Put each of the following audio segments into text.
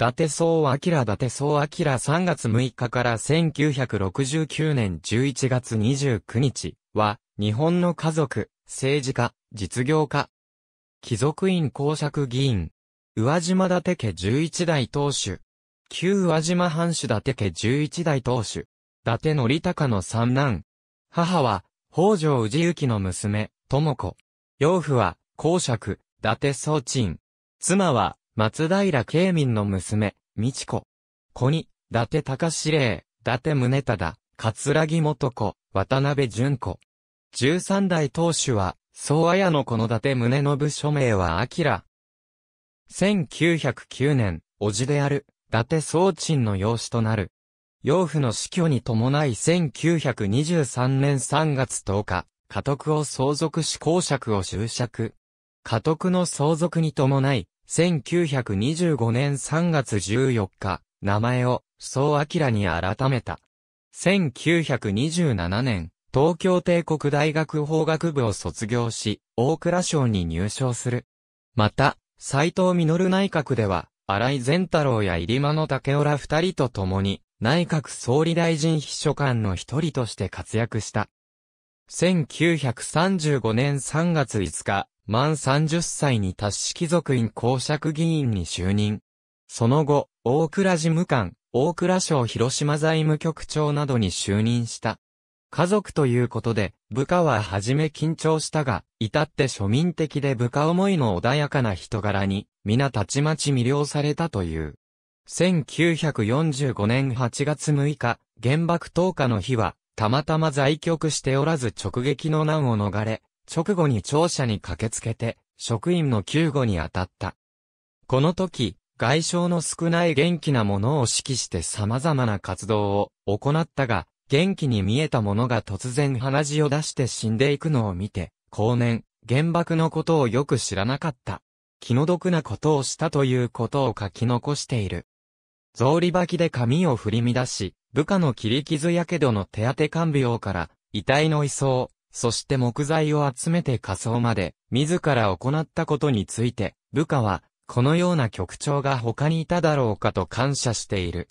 達総明達総明3月6日から1969年11月29日は、日本の家族、政治家、実業家、貴族院公爵議員、宇和島達家11代当主、旧宇和島藩主達家11代当主、伊達則隆の三男、母は、北条氏幸の娘、智子。養父は、公爵、伊達総鎮。妻は、松平慶民の娘、美智子。子に、伊達隆司令、伊達宗忠、葛城元子、渡辺淳子。十三代当主は、宗綾の子の伊達宗信署名は明。1909年、叔父である、伊達宗鎮の養子となる。養父の死去に伴い1923年3月10日、家督を相続し公爵を就職。家督の相続に伴い、1925年3月14日、名前を、総明に改めた。1927年、東京帝国大学法学部を卒業し、大蔵省に入省する。また、斎藤実内閣では、荒井善太郎や入間の竹浦二人と共に、内閣総理大臣秘書官の一人として活躍した。1935年3月5日、満30歳に達し貴族院公爵議員に就任。その後、大倉事務官、大倉省広島財務局長などに就任した。家族ということで、部下ははじめ緊張したが、至って庶民的で部下思いの穏やかな人柄に、皆たちまち魅了されたという。1945年8月6日、原爆投下の日は、たまたま在局しておらず直撃の難を逃れ、直後に庁舎に駆けつけて、職員の救護に当たった。この時、外傷の少ない元気なものを指揮して様々な活動を行ったが、元気に見えたものが突然鼻血を出して死んでいくのを見て、後年、原爆のことをよく知らなかった。気の毒なことをしたということを書き残している。草履履きで髪を振り乱し、部下の切り傷やけどの手当て看病から、遺体の移送、そして木材を集めて仮装まで、自ら行ったことについて、部下は、このような局長が他にいただろうかと感謝している。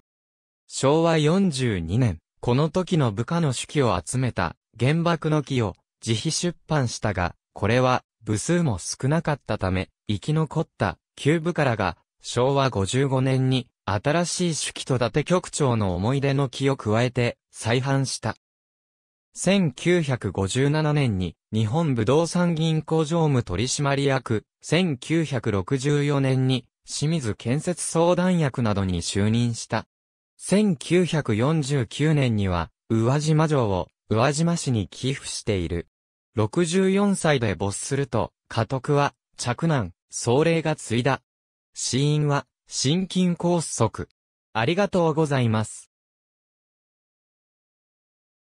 昭和42年、この時の部下の手記を集めた、原爆の木を、自費出版したが、これは、部数も少なかったため、生き残った、旧部からが、昭和55年に、新しい手記と伊達局長の思い出の木を加えて、再販した。1957年に日本不動産銀行常務取締役、1964年に清水建設相談役などに就任した。1949年には、宇和島城を宇和島市に寄付している。64歳で没すると、家督は、嫡男、総霊が継いだ。死因は、心筋梗塞。ありがとうございます。